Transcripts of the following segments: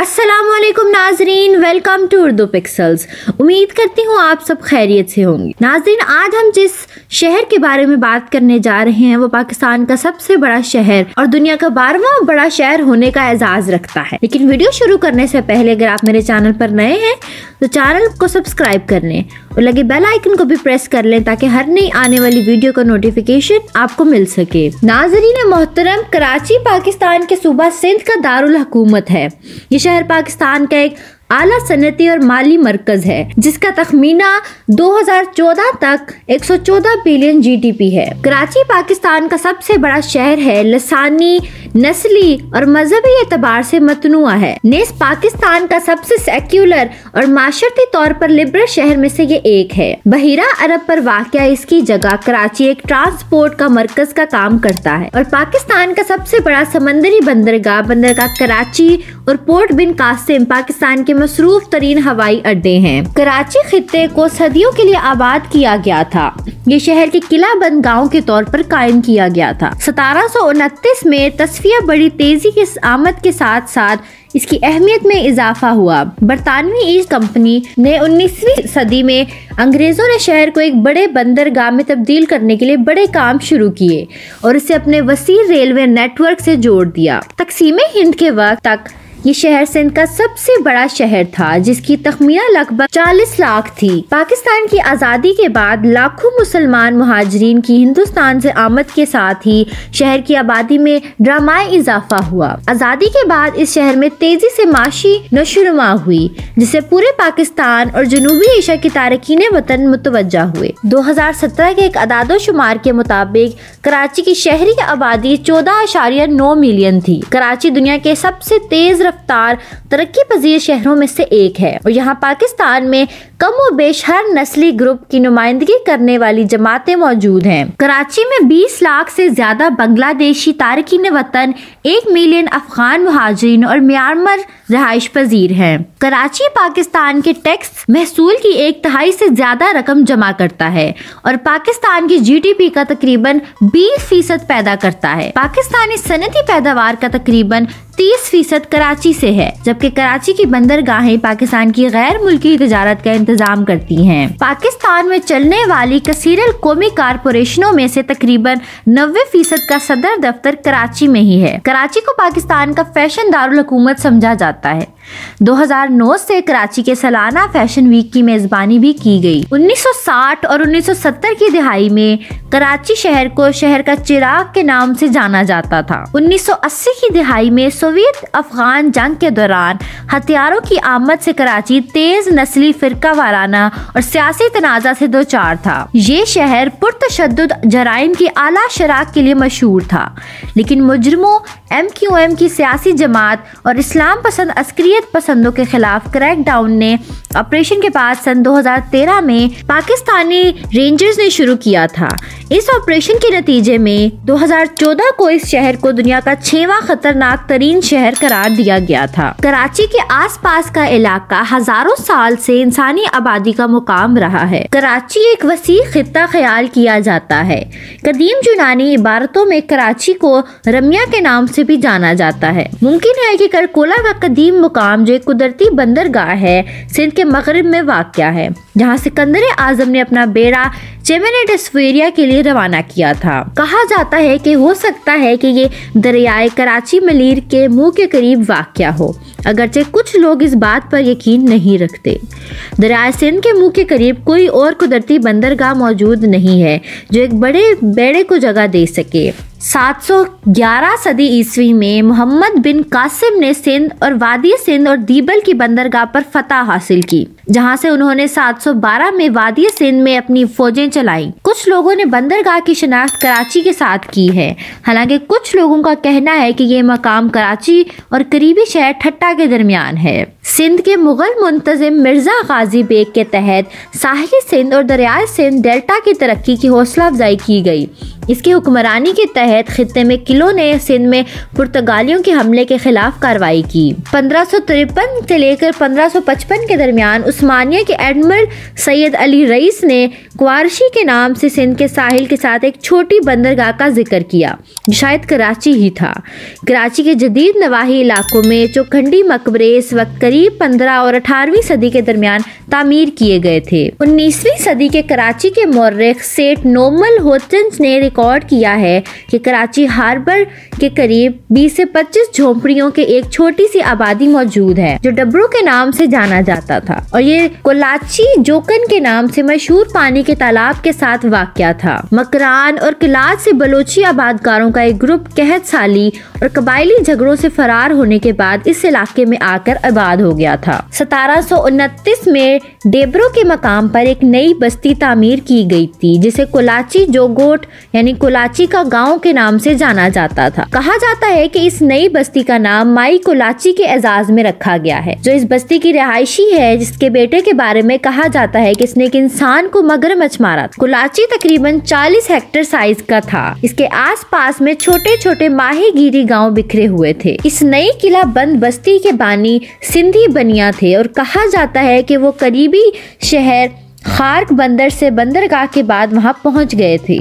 असलम नाजरीन welcome to Urdu pixels उम्मीद करती हूँ आप सब खैरियत से होंगी नाजरीन आज हम जिस शहर के बारे में बात करने जा रहे हैं वो पाकिस्तान का सबसे बड़ा शहर और दुनिया का बारहवा बड़ा शहर होने का एजाज रखता है लेकिन वीडियो शुरू करने से पहले अगर आप मेरे चैनल पर नए हैं तो चैनल को सब्सक्राइब कर लें और लगे बेल आइकन को भी प्रेस कर लें ताकि हर नई आने वाली वीडियो का नोटिफिकेशन आपको मिल सके नाजरीन मोहतरम कराची पाकिस्तान के सूबा सिंध का दारुल हकूमत है ये शहर पाकिस्तान का एक आला सनती और माली मरकज है जिसका तखमीना 2014 तक 114 बिलियन जीडीपी है कराची पाकिस्तान का सबसे बड़ा शहर है लसानी नस्ली और मजहबी एतबार से मतनुआ है नेस पाकिस्तान का सबसे सेक्यूलर और माशरती तौर पर लिबरल शहर में से ये एक है बहिरा अरब पर वाक़ इसकी जगह कराची एक ट्रांसपोर्ट का मरकज का काम करता है और पाकिस्तान का सबसे बड़ा समंदरी बंदरगाह बंदरगाह कराची और पोर्ट बिन कासिम पाकिस्तान के मसरूफ तरीन हवाई अड्डे हैं कराची खत्े को सदियों के लिए आबाद किया गया था ये शहर के किला बंद गाँव के तौर पर कायम किया गया था सतारह में तस्वीर फ़ी बड़ी तेज़ी के आमद के साथ साथ इसकी अहमियत में इजाफा हुआ बरतानवी ईस्ट कंपनी ने 19वीं सदी में अंग्रेज़ों ने शहर को एक बड़े बंदरगाह में तब्दील करने के लिए बड़े काम शुरू किए और इसे अपने वसी रेलवे नेटवर्क से जोड़ दिया तकसीम हिंद के वक्त तक ये शहर सिंध का सबसे बड़ा शहर था जिसकी तखमीना लगभग 40 लाख थी पाकिस्तान की आज़ादी के बाद लाखों मुसलमान महाजरीन की हिंदुस्तान से आमद के साथ ही शहर की आबादी में ड्रामाई इजाफा हुआ आज़ादी के बाद इस शहर में तेजी से माशी नशोनुमा हुई जिसे पूरे पाकिस्तान और जनूबी एशिया के तारकिन वतन मुतवजा हुए सत्रह के एक अदादोशुमार के मुताबिक कराची की शहरी आबादी चौदह मिलियन थी कराची दुनिया के सबसे तेज रफ्तार तरक्की पजीर शहरों में से एक है और यहाँ पाकिस्तान में कम व बेश हर नस्ली ग्रुप की नुमाइंदगी करने वाली जमातें मौजूद हैं कराची में 20 लाख से ज्यादा बांग्लादेशी तारकिन वतन एक मिलियन अफगान महाजरीन और म्यांमार रहायश पजीर है कराची पाकिस्तान के टैक्स महसूल की एक तिहाई से ज्यादा रकम जमा करता है और पाकिस्तान की जीडीपी का तकरीबन 20 फीसद पैदा करता है पाकिस्तानी सनती पैदावार का तकरीबन 30 फीसद कराची से है जबकि कराची की बंदरगाहें पाकिस्तान की गैर मुल्की तजारत का इंतजाम करती है पाकिस्तान में चलने वाली कसीरल कौमी कारपोरेशनों में से तकरीबन नब्बे फीसद का सदर दफ्तर कराची में ही है कराची को पाकिस्तान का फैशन दारुल समझा जाता है 2009 से कराची के सालाना फैशन वीक की मेज़बानी भी की गई 1960 और 1970 की दिहाई में कराची शहर को शहर का चिराग के नाम से जाना जाता था 1980 की दिहाई में सोवियत अफगान जंग के दौरान हथियारों की आमद से कराची तेज नस्ली फिरका वाराना और सियासी तनाजा से दो चार था ये शहर पुरतशद जराइम की आला शराब के लिए मशहूर था लेकिन मुजरमों एम क्यू एम की सियासी जमात और इस्लाम पसंद अस्क्रिय शरीयत पसंदों के खिलाफ क्रैकडाउन ने ऑपरेशन के बाद सन 2013 में पाकिस्तानी रेंजर्स ने शुरू किया था इस ऑपरेशन के नतीजे में 2014 को इस शहर को दुनिया का छवा खतरनाक तरीन शहर करार दिया गया था कराची के आसपास का इलाका हजारों साल से इंसानी आबादी का मुकाम रहा है कराची एक वसी खत्ता ख्याल किया जाता है कदीम चुनानी इबारतों में कराची को रमिया के नाम से भी जाना जाता है मुमकिन है कि करकोला का कदीम मुकाम मुकाम जो एक कुदरती बंदरगाह है सिंध के मगरब में वाक़ है जहाँ सिकंदर आजम ने अपना बेड़ा चेमेनेट के लिए रवाना किया था कहा जाता है कि हो सकता है कि ये दरियाए कराची मलिर के मुंह के करीब वाक़ हो अगरचे कुछ लोग इस बात पर यकीन नहीं रखते दरिया सिंध के मुंह के करीब कोई और कुदरती बंदरगाह मौजूद नहीं है जो एक बड़े बेड़े को जगह दे सके 711 सदी ईस्वी में मोहम्मद बिन कासिम ने सिंध और वादी सिंध और दीबल की बंदरगाह पर फतह हासिल की जहां से उन्होंने 712 में वादी सिंध में अपनी फौजें चलाई कुछ लोगों ने बंदरगाह की शनाख्त कराची के साथ की है हालांकि कुछ लोगों का कहना है कि ये मकाम कराची और करीबी शहर ठट्टा के दरमियान है सिंध के मुगल मुंतजिम मिर्ज़ा गाजी बेग के तहत साहली सिंध और दरियाए सिंध डेल्टा की तरक्की की हौसला अफजाई की गई इसकी हुक्मरानी के तहत खत्े में किलों ने सिंध में पुर्तगालियों के हमले के खिलाफ कार्रवाई की पंद्रह सौ तिरपन से लेकर पंद्रह सौ पचपन के दरमियान उस्मानिया के एडमिरल सैयद अली रईस ने क्वारशी के नाम से सिंध के साहिल के साथ एक छोटी बंदरगाह का जिक्र किया शायद कराची ही था कराची के जदीद नवाही इलाकों में चौखंडी मकबरे इस वक्त करीब 15 और 18वीं सदी के दरमियान तामीर किए गए थे 19वीं सदी के कराची के मौरख सेठ नोमल होथन्स ने रिकॉर्ड किया है कि कराची हार्बर के करीब 20 से 25 झोपड़ियों के एक छोटी सी आबादी मौजूद है जो डबरों के नाम से जाना जाता था और ये कोलाची जोकन के नाम से मशहूर पानी के तालाब के साथ वाक़ था मकरान और किलाज से बलोची आबादकारों का एक ग्रुप कहत साली और कबायली झगड़ों से फरार होने के बाद इस इलाके में आकर आबाद हो गया था सतारह में डेब्रो के मकाम पर एक नई बस्ती तामीर की गई थी जिसे कोलाची जोगोट यानी कोलाची का गांव के नाम से जाना जाता था कहा जाता है कि इस नई बस्ती का नाम माई कोलाची के एजाज में रखा गया है जो इस बस्ती की रिहायशी है जिसके बेटे के बारे में कहा जाता है कि इसने एक इंसान को मगरमच्छ मारा था कोलाची तकरीबन 40 हेक्टर साइज का था इसके आस पास में छोटे छोटे माही गिरी गाँव बिखरे हुए थे इस नई किला बंद बस्ती के बानी सिंधी बनिया थे और कहा जाता है की वो करीब भी शहर खार्क बंदर से बंदरगाह के बाद वहां पहुंच गए थे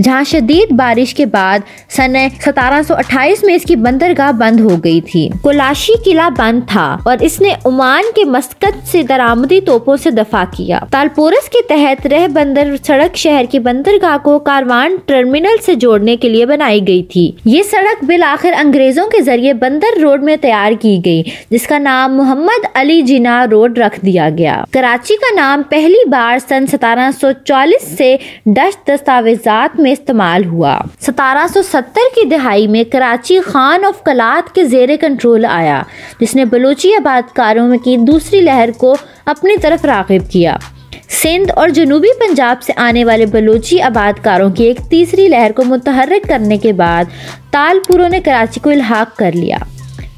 जहां शदीद बारिश के बाद सन 1728 में इसकी बंदरगाह बंद हो गई थी कोलाशी किला बंद था और इसने उमान के मस्कत से दरामदी तोपों से दफा किया तालपोरस के तहत रह बंदर सड़क शहर की बंदरगाह को कारवान टर्मिनल से जोड़ने के लिए बनाई गई थी ये सड़क बिल आखिर अंग्रेजों के जरिए बंदर रोड में तैयार की गई जिसका नाम मोहम्मद अली जिना रोड रख दिया गया कराची का नाम पहली बार करार सन 1740 से डच दस्तावेजात में इस्तेमाल हुआ 1770 की दहाई में कराची खान ऑफ कलात के जेर कंट्रोल आया जिसने बलोची आबादकारों की दूसरी लहर को अपनी तरफ रागब किया सिंध और जनूबी पंजाब से आने वाले बलोची आबादकारों की एक तीसरी लहर को मुतहरक करने के बाद तालपुरों ने कराची को इलाहा कर लिया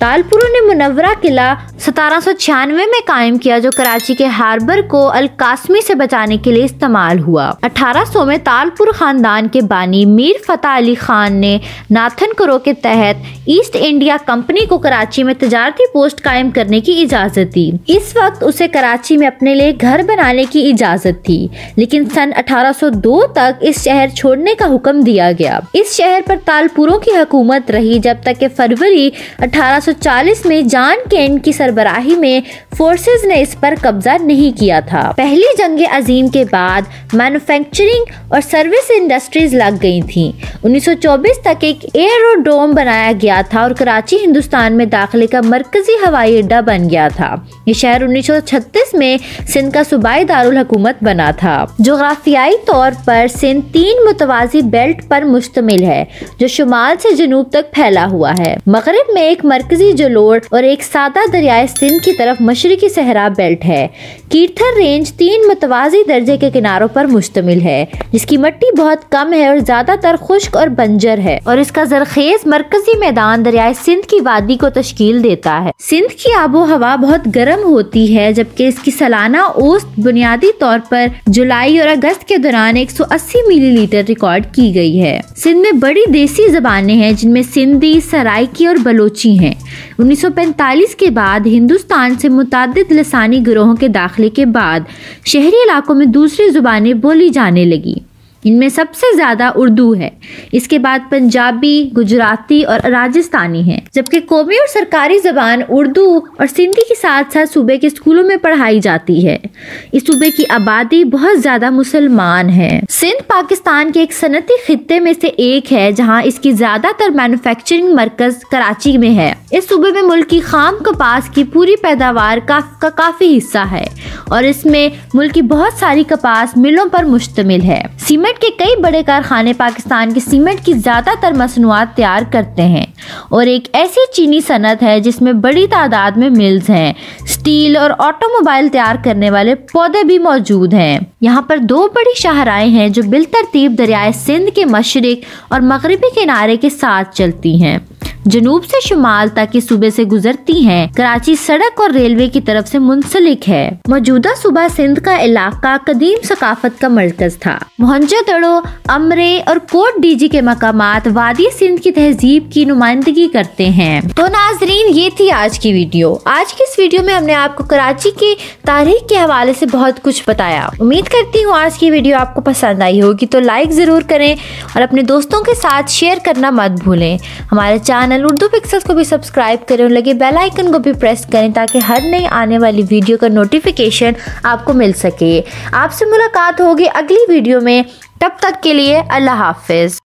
दालपुरों ने मुनवरा किला सतारह में कायम किया जो कराची के हार्बर को अलकासमी से बचाने के लिए इस्तेमाल हुआ 1800 में तालपुर खानदान के बानी मीर फतेह अली खान ने नाथन करो के तहत ईस्ट इंडिया कंपनी को कराची में तजारती पोस्ट कायम करने की इजाज़त दी इस वक्त उसे कराची में अपने लिए घर बनाने की इजाज़त थी लेकिन सन 1802 तक इस शहर छोड़ने का हुक्म दिया गया इस शहर पर तालपुरों की हुकूमत रही जब तक के फरवरी अठारह 1940 में जॉन केन की सरबराही में फोर्सेस ने इस पर कब्जा नहीं किया था पहली जंग अजीम के बाद मैन्युफैक्चरिंग और सर्विस इंडस्ट्रीज लग गई थी 1924 तक एक एयरोडोम बनाया गया था और कराची हिंदुस्तान में दाखिले का मरकजी हवाई अड्डा बन गया था ये शहर 1936 में सिंध का सूबाई दारुल बना था जोग्राफियाई तौर पर सिंध तीन मुतवाजी बेल्ट पर मुश्तमिल है जो शुमाल से जनूब तक फैला हुआ है मगरब में एक मरकज मरकजी जलोर और एक सादा दरियाए सिंध की तरफ मशरकी सहरा बेल्ट है कीर्थर रेंज तीन मतवाजी दर्जे के किनारों पर मुश्तमिल है जिसकी मट्टी बहुत कम है और ज्यादातर खुश्क और बंजर है और इसका जरखेज मरकजी मैदान दरियाए सिंध की वादी को तश्कील देता है सिंध की आबो हवा बहुत गर्म होती है जबकि इसकी सालाना औसत बुनियादी तौर पर जुलाई और अगस्त के दौरान 180 मिलीलीटर रिकॉर्ड की गई है सिंध में बड़ी देसी जबानें हैं जिनमें सिंधी सराइकी और बलोची हैं 1945 के बाद हिंदुस्तान से मुतद लसानी गिरोहों के दाखिले के बाद शहरी इलाकों में दूसरी ज़ुबानें बोली जाने लगी इनमें सबसे ज़्यादा उर्दू है इसके बाद पंजाबी गुजराती और राजस्थानी है जबकि कौमी और सरकारी ज़बान उर्दू और सिंधी के साथ साथ सूबे के स्कूलों में पढ़ाई जाती है इस सूबे की आबादी बहुत ज़्यादा मुसलमान है सिंध पाकिस्तान के एक सनती खत्े में से एक है जहाँ इसकी ज़्यादातर मैनुफेक्चरिंग मरकज कराची में है इस सूबे में मुल्क की खाम कपास की पूरी पैदावार का, का काफ़ी हिस्सा है और इसमें मुल्क की बहुत सारी कपास मिलों पर मुश्तमिल है सीमेंट सीमेंट के कई बड़े कारखाने पाकिस्तान के सीमेंट की ज़्यादातर मसनूआत तैयार करते हैं और एक ऐसी चीनी सनत है जिसमें बड़ी तादाद में मिल्स हैं स्टील और ऑटोमोबाइल तैयार करने वाले पौधे भी मौजूद हैं यहाँ पर दो बड़ी शाहराएं हैं जो बिल तरतीब दरियाए सिंध के मशरक और मगरबी किनारे के साथ चलती हैं जनूब से शुमाल तक के सूबे से गुजरती हैं। कराची सड़क और रेलवे की तरफ से मुंसलिक है मौजूदा सुबह सिंध का इलाका कदीम सकाफत का मरकज था मोहनजोदड़ो अमरे और कोट डीजी के मकाम वादी सिंध की तहजीब की नुमाइंदगी करते हैं तो नाजरीन ये थी आज की वीडियो आज की इस वीडियो में हमने आपको कराची की तारीख के हवाले ऐसी बहुत कुछ बताया उम्मीद करती हूँ आज की वीडियो आपको पसंद आई होगी तो लाइक ज़रूर करें और अपने दोस्तों के साथ शेयर करना मत भूलें हमारे चैनल चैनल उर्दू पिक्सल्स को भी सब्सक्राइब करें और लगे बेल आइकन को भी प्रेस करें ताकि हर नई आने वाली वीडियो का नोटिफिकेशन आपको मिल सके आपसे मुलाकात होगी अगली वीडियो में तब तक के लिए अल्लाह हाफिज़